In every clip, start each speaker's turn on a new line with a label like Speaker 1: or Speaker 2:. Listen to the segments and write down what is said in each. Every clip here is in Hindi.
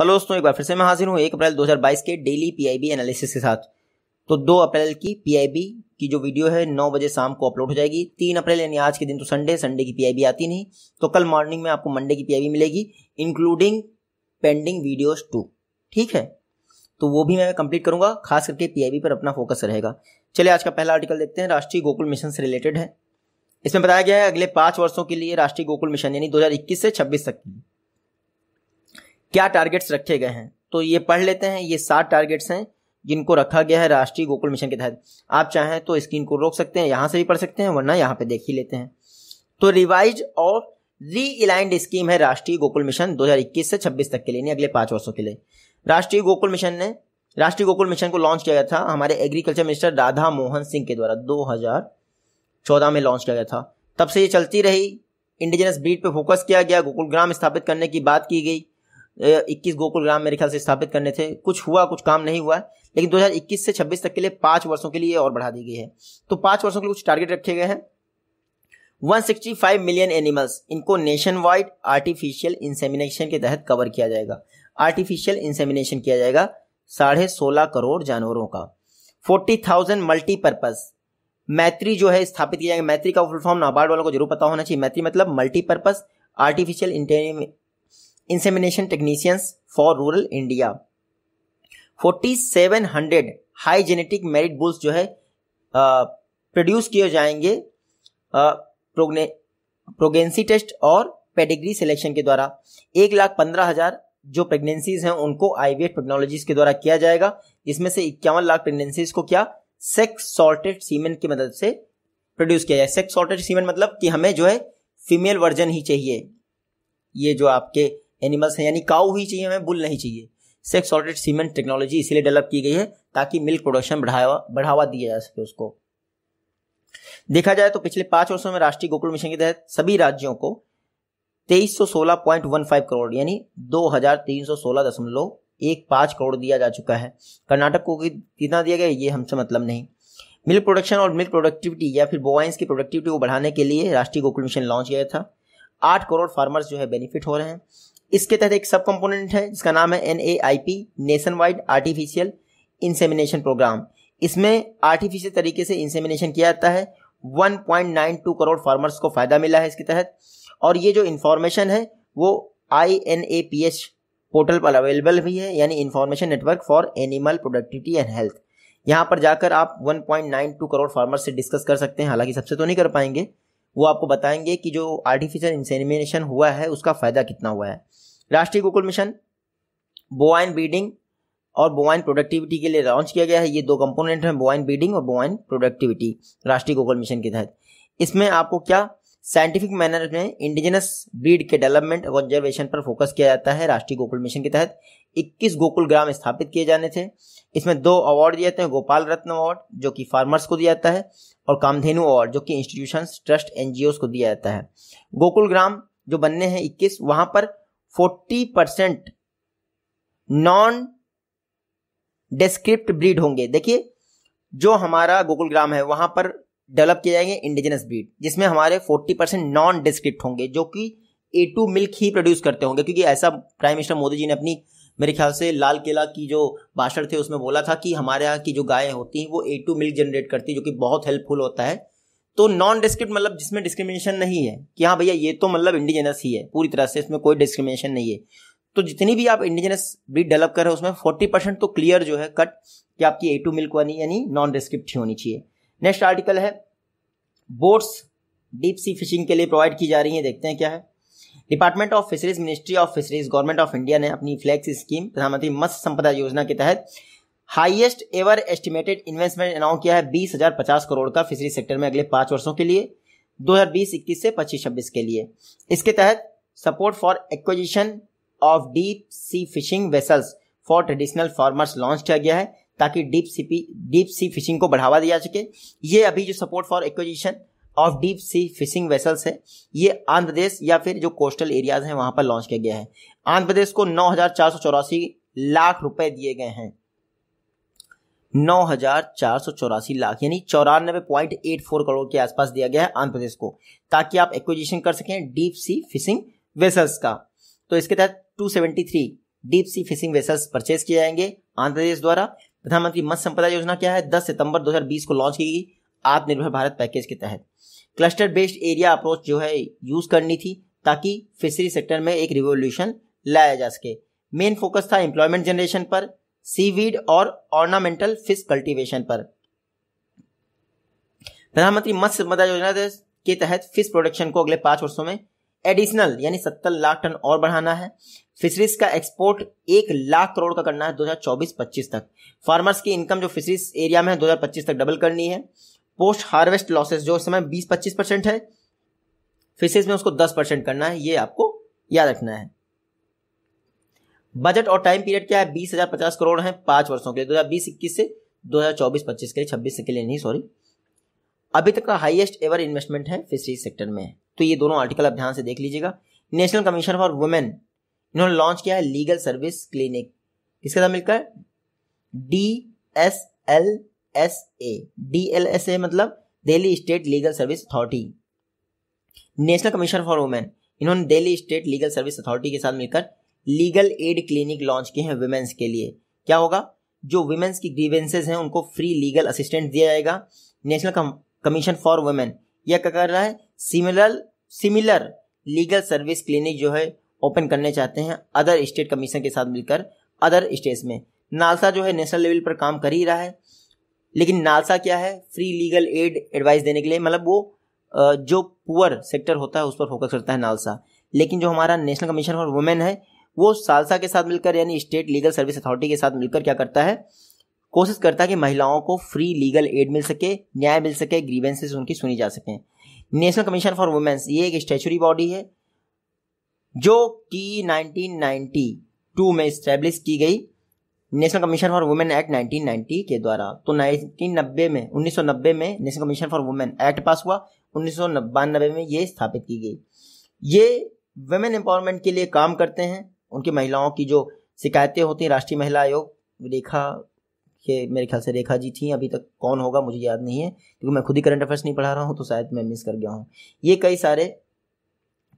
Speaker 1: हेलो दोस्तों एक बार फिर से मैं हाजिर हूँ एक अप्रैल 2022 के डेली पीआईबी एनालिसिस के साथ तो दो अप्रैल की पीआईबी की जो वीडियो है नौ बजे शाम को अपलोड हो जाएगी तीन अप्रैल यानी आज के दिन तो संडे संडे की पीआईबी आती नहीं तो कल मॉर्निंग में आपको मंडे की पीआईबी मिलेगी इंक्लूडिंग पेंडिंग वीडियोज टू ठीक है तो वो भी मैं कंप्लीट करूंगा खास करके पीआईबी पर अपना फोकस रहेगा चलिए आज का पहला आर्टिकल देखते हैं राष्ट्रीय गोकुल मिशन से रिलेटेड है इसमें बताया गया है अगले पांच वर्षों के लिए राष्ट्रीय गोकुल मिशन यानी 2021 से 26 तक की क्या टारगेट्स रखे गए हैं तो ये पढ़ लेते हैं ये सात टारगेट्स हैं जिनको रखा गया है राष्ट्रीय गोकुल मिशन के तहत आप चाहें तो स्क्रीन को रोक सकते हैं यहाँ से भी पढ़ सकते हैं वरना यहाँ पे देख ही लेते हैं तो रिवाइज और रीअलाइंड स्कीम है राष्ट्रीय गोकुल मिशन 2021 से 26 तक के लिए अगले पाँच वर्षों के लिए राष्ट्रीय गोकुल मिशन ने राष्ट्रीय गोकुल मिशन को लॉन्च किया गया था हमारे एग्रीकल्चर मिनिस्टर राधा मोहन सिंह के द्वारा चौदह में लॉन्च किया गया था तब से ये चलती रही इंडिजिनस ब्रीड पर फोकस किया गया गोकुल ग्राम स्थापित करने की बात की गई इक्कीस गोकुल ग्राम मेरे ख्याल से स्थापित करने थे कुछ हुआ कुछ काम नहीं हुआ लेकिन 2021 से 26 तक के लिए पांच वर्षों के लिए और बढ़ा दी गई है तो पांच वर्षों के लिए कुछ टारगेट रखे गए हैं 165 मिलियन एनिमल्स इनको नेशन वाइड आर्टिफिशियल इंसेमिनेशन के तहत कवर किया जाएगा आर्टिफिशियल इंसेमिनेशन किया जाएगा साढ़े सोलह करोड़ जानवरों का फोर्टी थाउजेंड मल्टीपर्पज मैत्री जो है स्थापित किया जाएगा मैत्री का फुल फॉर्म नाबार्ड वालों को जरूर पता होना चाहिए मैत्री मतलब multipurpose artificial insemination technicians for rural India 4700 high genetic merit bulls जो है प्रोड्यूस किए जाएंगे प्रोगेंसी टेस्ट और पेडिग्री सिलेक्शन के द्वारा एक लाख पंद्रह हजार जो प्रेगनेंसीज हैं उनको आईवीएफ टेक्नोलॉजीज के द्वारा किया जाएगा इसमें से इक्यावन लाख प्रेगनेंसीज को क्या सेक्स सॉल्टेड सीमेन की मदद से प्रोड्यूस किया जाए सेक्स सॉल्टेड सीमेन मतलब कि हमें जो है फीमेल वर्जन ही चाहिए ये जो आपके एनिमल्स हैं यानी काउ ही चाहिए हमें बुल नहीं चाहिए सेक्स सॉल्टेड सीमेंट टेक्नोलॉजी इसीलिए डेवलप की गई है ताकि मिल्क प्रोडक्शन बढ़ावा बढ़ावा दिया जा सके उसको देखा जाए तो पिछले पांच वर्षों में राष्ट्रीय गोकुल मिशन के तहत सभी राज्यों को तेईस करोड़ यानी 2316.15 करोड़ दिया जा चुका है कर्नाटक को कितना दिया गया ये हमसे मतलब नहीं मिल्क प्रोडक्शन और मिल्क प्रोडक्टिविटी या फिर बोवाइंस की प्रोडक्टिविटी को बढ़ाने के लिए राष्ट्रीय गोकुल मिशन लॉन्च किया था आठ करोड़ फार्मर्स जो है बेनिफिट हो रहे हैं इसके तहत एक सब कंपोनेंट है जिसका नाम है N A I P nationwide artificial insemination programme इसमें आर्टिफिशियल तरीके से इंसेमिनेशन किया जाता है 1.92 करोड़ फार्मर्स को फ़ायदा मिला है इसके तहत और ये जो इंफॉर्मेशन है वो I N A P H portal पर अवेलेबल भी है यानी information network for animal productivity and health यहाँ पर जाकर आप 1.92 करोड़ फार्मर्स से डिस्कस कर सकते हैं हालांकि सबसे तो नहीं कर पाएंगे वो आपको बताएंगे कि जो आर्टिफिशियल इंसेमिनेशन हुआ है उसका फ़ायदा कितना हुआ है राष्ट्रीय गोकुल मिशन बोआइन ब्रीडिंग और बोआइन प्रोडक्टिविटी के लिए लॉन्च किया गया है ये दो कंपोनेंट हैं बोवाइन ब्रीडिंग और bovine productivity Rashtriya Gokul mission के तहत इसमें आपको क्या साइंटिफिक मैनर में इंडिजिनस ब्रीड के डेवलपमेंट और कंजर्वेशन पर फोकस किया जाता है राष्ट्रीय गोकुल मिशन के तहत 21 गोकुल ग्राम स्थापित किए जाने थे इसमें दो अवार्ड दिए जाते हैं गोपाल रत्न अवार्ड जो कि फार्मर्स को दिया जाता है और कामधेनु और जो कि इंस्टीट्यूशन ट्रस्ट एनजीओ को दिया जाता है गोकुल ग्राम जो बनने हैं इक्कीस वहां पर forty percent non descript breed होंगे देखिए जो हमारा गोकुल ग्राम है वहां पर डेवलप किए जाएंगे इंडिजिनस ब्रीड जिसमें हमारे 40 परसेंट नॉन डिस्क्रिप्ट होंगे जो कि ए टू मिल्क ही प्रोड्यूस करते होंगे क्योंकि ऐसा प्राइम मिनिस्टर मोदी जी ने अपनी मेरे ख्याल से लाल किला की जो भाषण थे उसमें बोला था कि हमारे यहाँ की जो गायें होती हैं वो ए टू मिल्क जनरेट करती है जो कि बहुत हेल्पफुल होता है तो नॉन डिस्क्रिप्ट मतलब जिसमें डिस्क्रिमिनेशन नहीं है कि हाँ भैया ये तो मतलब इंडिजिनस ही है पूरी तरह से इसमें कोई डिस्क्रिमिनेशन नहीं है तो जितनी भी आप इंडिजिनस ब्रीड डेवलप कर रहे हो उसमें फोर्टी परसेंट तो क्लियर जो है कट कि आपकी ए टू मिल्क वाली यानी नॉन डिस्क्रिप्ट ही होनी चाहिए नेक्स्ट आर्टिकल है बोट्स डीप सी फिशिंग के लिए प्रोवाइड की जा रही है देखते हैं क्या है department of fisheries ministry of fisheries government of India ने अपनी फ्लैक्स स्कीम प्रधानमंत्री मत्स्य संपदा योजना के तहत highest ever estimated investment announce किया है बीस हजार पचास करोड़ का फिशरीज सेक्टर में अगले पांच वर्षों के लिए दो हजार बीस इक्कीस से पच्चीस छब्बीस के लिए इसके तहत support for acquisition of deep sea fishing vessels for traditional farmers launch किया गया है ताकि deep sea deep sea fishing को बढ़ावा दिया सके ये अभी जो support for acquisition of deep sea fishing vessels है ये आंध्र प्रदेश या फिर जो कोस्टल एरियाज हैं वहां पर लॉन्च किया गया है आंध्र प्रदेश को नौ लाख रुपए दिए गए हैं नौ हजार चार सौ चौरासी लाख यानी चौरानबे पॉइंट एट फोर करोड़ के आसपास दिया गया है आंध्र प्रदेश को ताकि आप एक्विजिशन कर सकें डीप सी फिशिंग वेसल्स का तो इसके तहत two seventy three deep sea fishing vessels purchase किए जाएंगे आंध्र प्रदेश द्वारा प्रधानमंत्री मत्स्य संपदा योजना क्या है दस सितंबर दो हजार बीस को लॉन्च की गई आत्मनिर्भर भारत पैकेज के तहत क्लस्टर बेस्ड एरिया अप्रोच जो है यूज़ करनी थी ताकि फिशरी सेक्टर में एक रिवोल्यूशन लाया जा सके मेन फोकस था एम्प्लॉयमेंट जनरेशन पर सीवीड और ऑर्नामेंटल फिश कल्टीवेशन पर प्रधानमंत्री मत्स्य मदा योजना के तहत फिश प्रोडक्शन को अगले पांच वर्षों में एडिशनल यानी सत्तर लाख टन और बढ़ाना है फिशरीज का एक्सपोर्ट एक लाख करोड़ का करना है 2024-25 तक फार्मर्स की इनकम जो फिशरीज एरिया में है 2025 तक डबल करनी है पोस्ट हार्वेस्ट लॉसेस जो समय बीस पच्चीस परसेंट है फिशेज में उसको दस परसेंट करना है ये आपको याद रखना है बजट और टाइम पीरियड क्या है बीस हजार पचास करोड़ है पांच वर्षों के लिए दो हजार बीस इक्कीस से दो हजार चौबीस पच्चीस के लिए छब्बीस के लिए नहीं सॉरी अभी तक का हाईएस्ट एवर इन्वेस्टमेंट है फिशरीज सेक्टर में तो ये दोनों आर्टिकल आप ध्यान से देख लीजिएगा नेशनल कमीशन फॉर वुमेन इन्होंने लॉन्च किया है लीगल सर्विस क्लिनिक किसके साथ मिलकर D S L S A D L S A मतलब Delhi State Legal Service Authority National Commission for Women इन्होंने Delhi State Legal Service Authority के साथ मिलकर लीगल एड क्लिनिक लॉन्च किए हैं वुमेन्स के लिए क्या होगा जो वुमेन्स की ग्रीवेंसेज हैं उनको फ्री लीगल असिस्टेंट दिया जाएगा नेशनल कमीशन फॉर वुमेन यह क्या कर रहा है similar similar legal service clinic जो है ओपन करने चाहते हैं अदर स्टेट कमीशन के साथ मिलकर अदर स्टेट्स में नालसा जो है नेशनल लेवल पर काम कर ही रहा है लेकिन नालसा क्या है फ्री लीगल एड एडवाइस देने के लिए मतलब वो जो पुअर सेक्टर होता है उस पर फोकस करता है नालसा लेकिन जो हमारा नेशनल कमीशन फॉर वुमेन है वो सालसा के साथ मिलकर यानी स्टेट लीगल सर्विस अथॉरिटी के साथ मिलकर क्या करता है कोशिश करता है कि महिलाओं को फ्री लीगल एड मिल सके न्याय मिल सके ग्रीवेंसेस उनकी सुनी जा सकें नेशनल कमीशन फॉर वुमेन्स ये एक स्टेचुरी बॉडी है जो कि 1992 में इस्टेब्लिश की गई National Commission for Women act 1990 के द्वारा तो 1990 में 1990 में National Commission for Women act pass हुआ उन्नीस में ये स्थापित की गई ये वुमेन एम्पावरमेंट के लिए काम करते हैं उनकी महिलाओं की जो शिकायतें होती हैं राष्ट्रीय महिला आयोग रेखा के मेरे ख्याल से रेखा जी थी अभी तक कौन होगा मुझे याद नहीं है क्योंकि मैं खुद ही करंट अफेयर्स नहीं पढ़ा रहा हूँ तो शायद मैं मिस कर गया हूँ ये कई सारे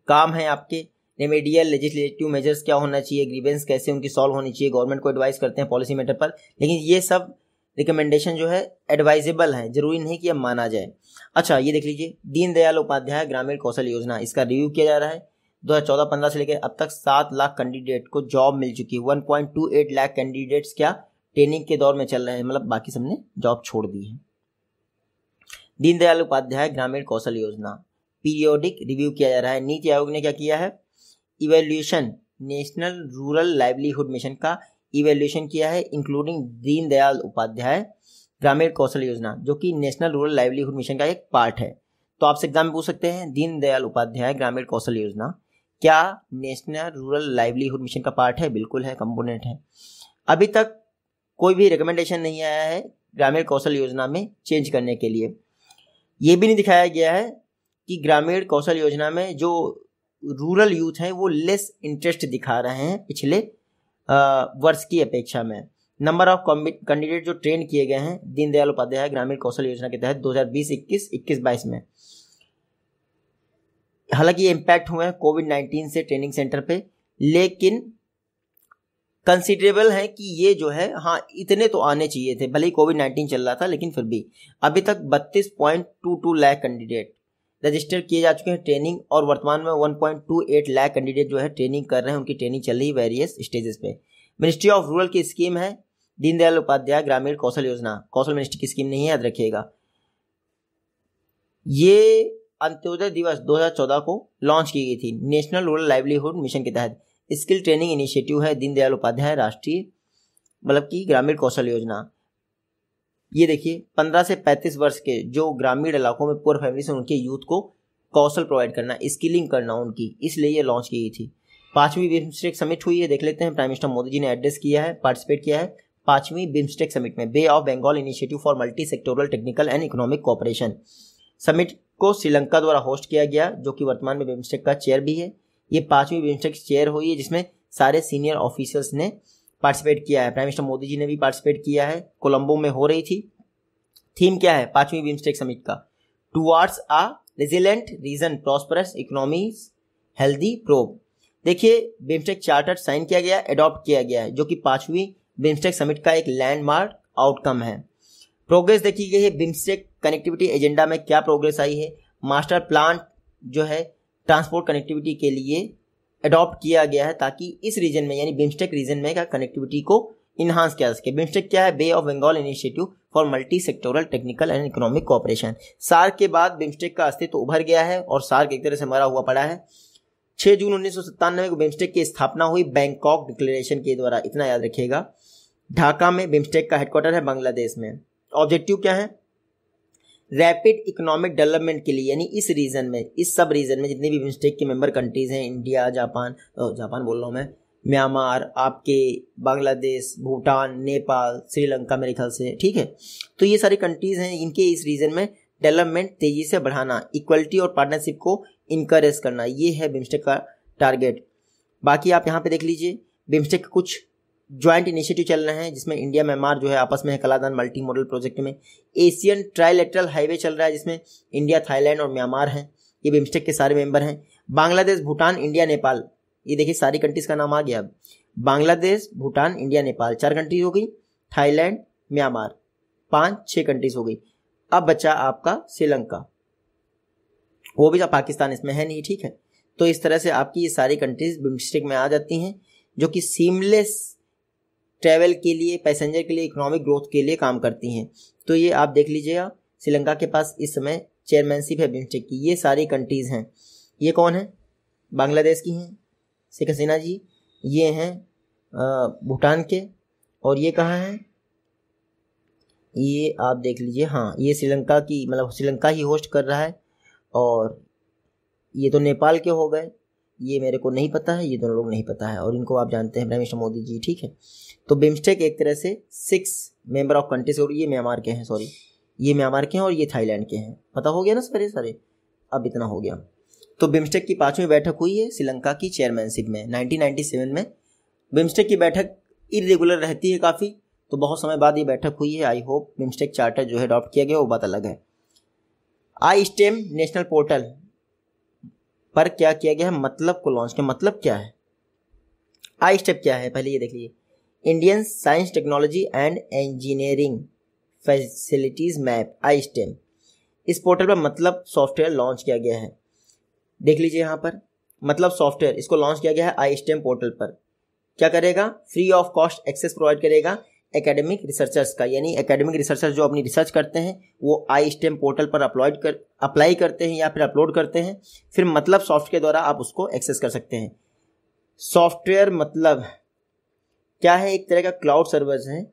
Speaker 1: काम हैं आपके रेमेडियल लेजिस्लेटिव मेजर्स क्या होना चाहिए ग्रीवेंस कैसे उनकी सॉल्व होनी चाहिए गवर्नमेंट को एडवाइस करते हैं पॉलिसी मैटर पर लेकिन ये सब रिकमेंडेशन जो है एडवाइजेबल है जरूरी नहीं कि अब माना जाए अच्छा ये देख लीजिए दीनदयाल उपाध्याय ग्रामीण कौशल योजना इसका रिव्यू किया जा रहा है दो हजार चौदह पंद्रह से लेकर अब तक सात लाख कैंडिडेट को जॉब मिल चुकी है एट लाख कैंडिडेट्स क्या ट्रेनिंग के दौर में चल रहे हैं मतलब बाकी सबने जॉब छोड़ दी है दीनदयाल उपाध्याय ग्रामीण कौशल योजना पीरियोडिक रिव्यू किया जा रहा है नीति आयोग ने क्या किया है evaluation National Rural Livelihood Mission का इवेल्यूशन किया है इंक्लूडिंग दीनदयाल उपाध्याय ग्रामीण कौशल योजना जो कि नेशनल रूरल लाइवलीहुड मिशन का एक पार्ट है तो आपसे एग्जाम में पूछ सकते हैं दीनदयाल उपाध्याय ग्रामीण कौशल योजना क्या नेशनल रूरल लाइवलीहुड मिशन का पार्ट है बिल्कुल है कंपोनेंट है अभी तक कोई भी रिकमेंडेशन नहीं आया है ग्रामीण कौशल योजना में चेंज करने के लिए ये भी नहीं दिखाया गया है कि ग्रामीण कौशल योजना में जो रूरल यूथ हैं वो लेस इंटरेस्ट दिखा रहे हैं पिछले वर्ष की अपेक्षा में नंबर ऑफ कैंडिडेट जो ट्रेन किए गए हैं दीनदयाल उपाध्याय ग्रामीण कौशल योजना के तहत 2020-21, 21-22 में हालांकि इम्पैक्ट हुए हैं कोविड 19 से ट्रेनिंग सेंटर पे लेकिन कंसिडरेबल है कि ये जो है हाँ इतने तो आने चाहिए थे भले ही कोविड नाइन्टीन चल रहा था लेकिन फिर भी अभी तक बत्तीस point two two lakh candidate register किए जा चुके हैं ट्रेनिंग और वर्तमान में 1.28 लाख कैंडिडेट जो है ट्रेनिंग कर रहे हैं उनकी ट्रेनिंग चल रही है वेरियस स्टेजेस पे मिनिस्ट्री ऑफ रूरल की स्कीम है दीनदयाल उपाध्याय ग्रामीण कौशल योजना कौशल मिनिस्ट्री की स्कीम नहीं याद रखिएगा ये अंत्योदय दिवस 2014 को लॉन्च की गई थी नेशनल रूरल लाइवलीहुड मिशन के तहत स्किल ट्रेनिंग इनिशिएटिव है दीनदयाल उपाध्याय राष्ट्रीय मतलब कि ग्रामीण कौशल योजना ये देखिए 15 से 35 वर्ष के जो ग्रामीण इलाकों में पुअर फैमिली से उनके यूथ को कौशल प्रोवाइड करना स्किलिंग करना उनकी इसलिए ये लॉन्च की गई थी पांचवी बिम्स्टेक समिट हुई है देख लेते हैं प्राइम मिनिस्टर मोदी जी ने एड्रेस किया है पार्टिसिपेट किया है पांचवी बिम्स्टेक समिट में Bay of Bengal initiative for multi sectoral technical and economic cooperation summit को श्रीलंका द्वारा होस्ट किया गया जो कि वर्तमान में बिम्स्टेक का चेयर भी है ये पांचवी बिम्स्टेक चेयर हुई है जिसमें सारे सीनियर ऑफिसर्स ने पार्टिसिपेट किया है प्राइम मिनिस्टर मोदी जी ने भी पार्टिसिपेट किया है कोलंबो में हो रही थी थीम क्या है पांचवी बिम्स्टेक समिट का towards arts a resilient region prosperous economy healthy probe देखिए बिम्स्टेक चार्टर साइन किया गया एडॉप्ट किया गया है जो कि पांचवी बिम्स्टेक समिट का एक लैंडमार्क आउटकम है प्रोग्रेस देखी गई है बिम्स्टेक कनेक्टिविटी एजेंडा में क्या प्रोग्रेस आई है मास्टर प्लान जो है ट्रांसपोर्ट कनेक्टिविटी के लिए अडॉप्ट किया गया है ताकि इस रीजन में यानी बिम्स्टेक रीजन में क्या कनेक्टिविटी को इन्हांस किया जा सके बिम्स्टेक क्या है Bay of Bengal initiative for multi sectoral technical and economic cooperation SAARC के बाद बिम्स्टेक का अस्तित्व तो उभर गया है और सार्क एक तरह से मरा हुआ पड़ा है छह जून उन्नीस सौ सत्तानवे को बिम्स्टेक की स्थापना हुई बैंकॉक डिक्लेरेशन के द्वारा इतना याद रखिएगा ढाका में बिम्स्टेक का हेडक्वार्टर है बांग्लादेश में ऑब्जेक्टिव क्या है रैपिड इकोनॉमिक डेवलपमेंट के लिए यानी इस रीजन में इस सब रीजन में जितनी भी बिम्स्टेक के मेंबर कंट्रीज हैं इंडिया जापान जापान बोल रहा हूँ मैं म्यांमार आपके बांग्लादेश भूटान नेपाल श्रीलंका मेरे ख्याल से ठीक है तो ये सारी कंट्रीज़ हैं इनके इस रीजन में डेवलपमेंट तेज़ी से बढ़ाना इक्वलिटी और पार्टनरशिप को इनकरेज करना ये है बिम्स्टेक का टारगेट बाकी आप यहाँ पे देख लीजिए बिम्स्टेक कुछ ज्वाइंट इनिशिएटिव चल रहे हैं जिसमें इंडिया म्यांमार जो है आपस में है कलादान मल्टी मॉडल प्रोजेक्ट में एशियन ट्राइलेटरल हाईवे चल रहा है जिसमें इंडिया थाईलैंड और म्यांमार हैं ये बिम्स्टेक के सारे मेंबर हैं बांग्लादेश भूटान इंडिया नेपाल ये देखिए सारी कंट्रीज का नाम आ गया अब बांग्लादेश भूटान इंडिया नेपाल चार कंट्रीज हो गई थाईलैंड म्यांमार पाँच छः कंट्रीज हो गई अब बचा आपका श्रीलंका वो भी तो पाकिस्तान इसमें है नहीं ठीक है तो इस तरह से आपकी ये सारी कंट्रीज बिम्स्टेक में आ जाती हैं जो कि सीमलेस ट्रैवल के लिए पैसेंजर के लिए इकोनॉमिक ग्रोथ के लिए काम करती हैं तो ये आप देख लीजिएगा श्रीलंका के पास इस समय चेयरमैनशिप है बिमस्टेक की ये सारी कंट्रीज़ हैं ये कौन है बांग्लादेश की हैं शेख हसीना जी ये हैं भूटान के और ये कहाँ हैं ये आप देख लीजिए हाँ ये श्रीलंका की मतलब श्रीलंका ही होस्ट कर रहा है और ये तो नेपाल के हो गए ये मेरे को नहीं पता है ये दोनों लोग नहीं पता है और इनको आप जानते हैं प्राइम मोदी जी ठीक है तो बिम्स्टेक एक तरह से सिक्स मेंबर ऑफ कंट्रीज और ये म्यांमार के हैं सॉरी ये म्यांमार के हैं और ये थाईलैंड के हैं पता हो गया ना सारे सारे अब इतना हो गया तो बिम्स्टेक की पाँचवीं बैठक हुई है श्रीलंका की चेयरमैनशिप में नाइनटीन में बिम्स्टेक की बैठक इरेगुलर रहती है काफ़ी तो बहुत समय बाद ये बैठक हुई है आई होप बिम्स्टेक चार्टर जो है अडॉप्ट किया गया वो बात अलग है आई स्टेम नेशनल पोर्टल पर क्या किया गया है मतलब को लॉन्च किया मतलब क्या है आई स्टेप क्या है पहले ये देख लीजिए Indian science technology and engineering facilities map I STEM इस पोर्टल पर मतलब सॉफ्टवेयर लॉन्च किया गया है देख लीजिए यहाँ पर मतलब सॉफ्टवेयर इसको लॉन्च किया गया है आई स्टेम पोर्टल पर क्या करेगा free of cost access provide करेगा एकेडमिक रिसर्चर्स का यानी एकेडमिक रिसर्चर्स जो अपनी रिसर्च करते हैं वो आई स्टेम पोर्टल पर अपलोड कर अप्लाई करते हैं या फिर अपलोड करते हैं फिर मतलब सॉफ्ट के द्वारा आप उसको एक्सेस कर सकते हैं सॉफ्टवेयर मतलब क्या है एक तरह का क्लाउड सर्वर्स है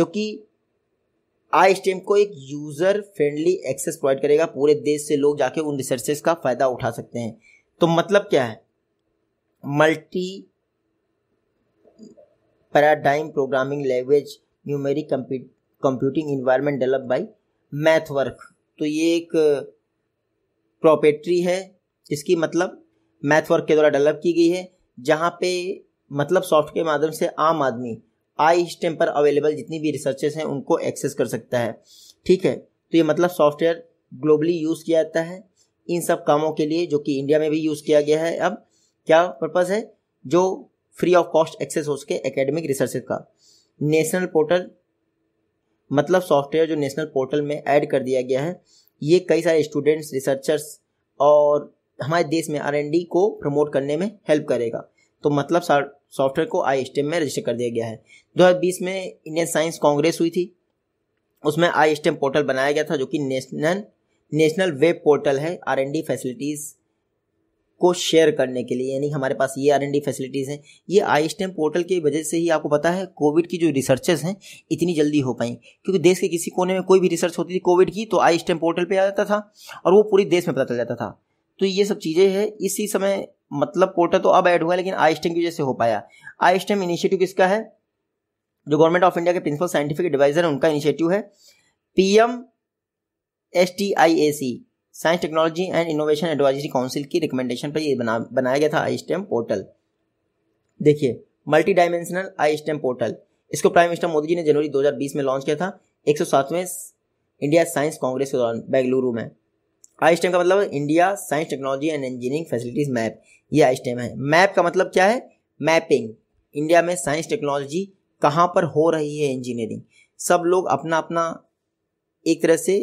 Speaker 1: जो कि आई स्टेम को एक यूज़र फ्रेंडली एक्सेस प्रोवाइड करेगा पूरे देश से लोग जाके उन रिसर्चेस का फ़ायदा उठा सकते हैं तो मतलब क्या है multi paradigm programming language numeric computing environment develop by MathWork तो ये एक प्रोपेट्री uh, है इसकी मतलब मैथवर्क के द्वारा डेवलप की गई है जहाँ पे मतलब सॉफ्ट के माध्यम से आम आदमी आई स्टेम पर अवेलेबल जितनी भी रिसर्चेस हैं उनको एक्सेस कर सकता है ठीक है तो ये मतलब सॉफ्टवेयर ग्लोबली यूज़ किया जाता है इन सब कामों के लिए जो कि इंडिया में भी यूज़ किया गया है अब क्या पर्पज़ है जो फ्री ऑफ कॉस्ट एक्सेस हो सके एकेडमिक रिसर्च का नेशनल पोर्टल मतलब सॉफ्टवेयर जो नेशनल पोर्टल में ऐड कर दिया गया है ये कई सारे स्टूडेंट्स रिसर्चर्स और हमारे देश में आर को प्रमोट करने में हेल्प करेगा तो मतलब सॉफ्टवेयर को आई स्टेम में रजिस्टर कर दिया गया है 2020 में इंडियन साइंस कांग्रेस हुई थी उसमें आई स्टेम पोर्टल बनाया गया था जो कि नेशनल नेशनल वेब पोर्टल है आर फैसिलिटीज़ को शेयर करने के लिए यानी हमारे पास ये आर एन डी फैसिलिटीज़ हैं ये आई स्टेम पोर्टल की वजह से ही आपको पता है कोविड की जो रिसर्चेस हैं इतनी जल्दी हो पाई क्योंकि देश के किसी कोने में कोई भी रिसर्च होती थी कोविड की तो आई स्टेम पोर्टल पर आ जाता था और वो पूरी देश में पता चल जाता था तो ये सब चीज़ें हैं इसी समय मतलब पोर्टल तो अब ऐड हुआ लेकिन आई स्टेम की वजह से हो पाया आई स्टेम इनिशिएटिव किसका है जो गवर्नमेंट ऑफ इंडिया के प्रिंसिपल साइंटिफिक एडवाइजर हैं उनका इनिशिएटिव है P M S T I A C science technology and innovation advisory council की रिकमेंडेशन पर ये बना बनाया गया था आई स्टेम पोर्टल देखिए multi dimensional I STEM portal इसको प्राइम मिनिस्टर मोदी जी ने जनवरी 2020 में लॉन्च किया था एक इंडिया साइंस कांग्रेस के दौरान बेंगलुरु में आई स्टेम का मतलब India science technology and engineering facilities map ये आई स्टेम है मैप का मतलब क्या है मैपिंग इंडिया में साइंस टेक्नोलॉजी कहाँ पर हो रही है इंजीनियरिंग सब लोग अपना अपना एक तरह से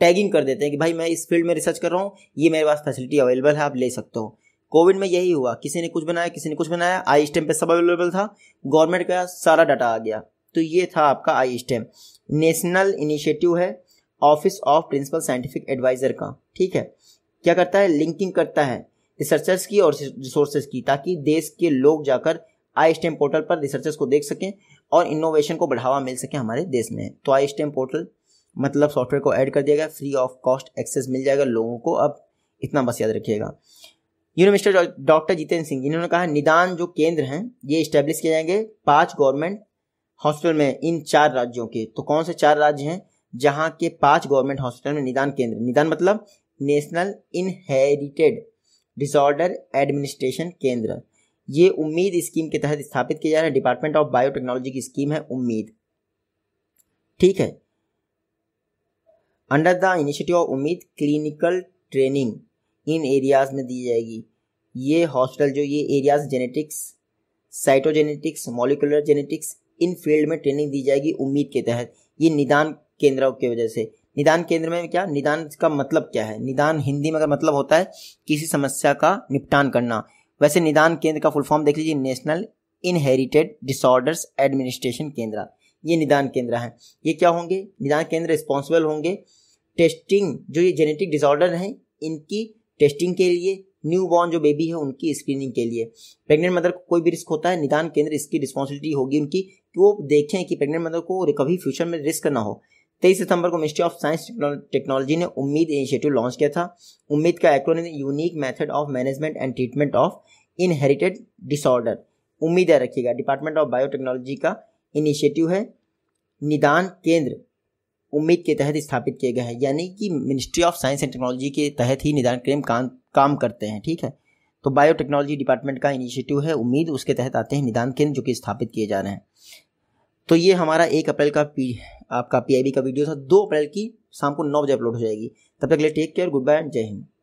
Speaker 1: टैगिंग कर देते हैं कि भाई मैं इस फील्ड में रिसर्च कर रहा हूँ ये मेरे पास फैसिलिटी अवेलेबल है आप ले सकते हो कोविड में यही हुआ किसी ने कुछ बनाया किसी ने कुछ बनाया आई स्टेम पे सब अवेलेबल था गवर्नमेंट का सारा डाटा आ गया तो ये था आपका आई स्टेम नेशनल इनिशिएटिव है office of principal scientific adviser का ठीक है क्या करता है लिंकिंग करता है रिसर्चर्स की और रिसोर्सेज की ताकि देश के लोग जाकर आई स्टेम पोर्टल पर रिसर्चर्स को देख सकें और इनोवेशन को बढ़ावा मिल सके हमारे देश में तो आई स्टेम पोर्टल मतलब सॉफ्टवेयर को ऐड कर दिया गया फ्री ऑफ कॉस्ट एक्सेस मिल जाएगा लोगों को अब इतना बस याद रखिएगा you know mister doctor Jitendra Singh इन्होंने कहा निदान जो केंद्र हैं ये स्टैब्लिश किए जाएंगे पांच गवर्नमेंट हॉस्पिटल में इन चार राज्यों के तो कौन से चार राज्य हैं जहां के पांच गवर्नमेंट हॉस्पिटल में निदान केंद्र निदान मतलब नेशनल इनहेरिटेड डिसऑर्डर एडमिनिस्ट्रेशन केंद्र ये उम्मीद स्कीम के तहत स्थापित किया जा रहा है डिपार्टमेंट ऑफ बायोटेक्नोलॉजी की स्कीम है उम्मीद ठीक है अंडर द इनिशिएटिव ऑफ उम्मीद क्लिनिकल ट्रेनिंग इन एरियाज में दी जाएगी ये हॉस्टल जो ये areas genetics cytogenetics molecular genetics इन फील्ड में ट्रेनिंग दी जाएगी उम्मीद के तहत ये निदान केंद्रों की के वजह से निदान केंद्र में क्या निदान का मतलब क्या है निदान हिंदी में का मतलब होता है किसी समस्या का निपटान करना वैसे निदान केंद्र का फुल फॉर्म देख लीजिए नेशनल इनहेरिटेड डिसऑर्डर्स एडमिनिस्ट्रेशन केंद्र ये निदान केंद्र है ये क्या होंगे निदान केंद्र रिस्पॉन्सिबल होंगे टेस्टिंग जो ये जेनेटिक डिसऑर्डर हैं इनकी टेस्टिंग के लिए न्यू बॉर्न जो बेबी है उनकी स्क्रीनिंग के लिए प्रेग्नेंट मदर को कोई भी रिस्क होता है निदान केंद्र इसकी रिस्पॉन्सिबिलिटी होगी उनकी कि वो देखें कि प्रेग्नेंट मदर को रिकवरी फ्यूचर में रिस्क ना हो तेईस सितंबर को मिनिस्ट्री ऑफ साइंस टेक्नोलॉजी ने उम्मीद इनिशिएटिव लॉन्च किया था उम्मीद का acronym unique method of management and treatment of inherited disorder उम्मीद है रखिएगा डिपार्टमेंट ऑफ बायोटेक्नोलॉजी का इनिशिएटिव है निदान केंद्र उम्मीद के तहत स्थापित किए गए हैं यानी कि ministry of science and technology के तहत ही निदान केंद्र काम काम करते हैं ठीक है तो बायोटेक्नोलॉजी डिपार्टमेंट का इनिशिएटिव है उम्मीद उसके तहत आते हैं निदान केंद्र जो कि स्थापित किए जा रहे हैं तो ये हमारा एक अप्रैल का पी आपका पीआईबी का वीडियो था दो अप्रैल की शाम को नौ बजे अपलोड हो जाएगी तब तक ले take care good bye and जय हिंद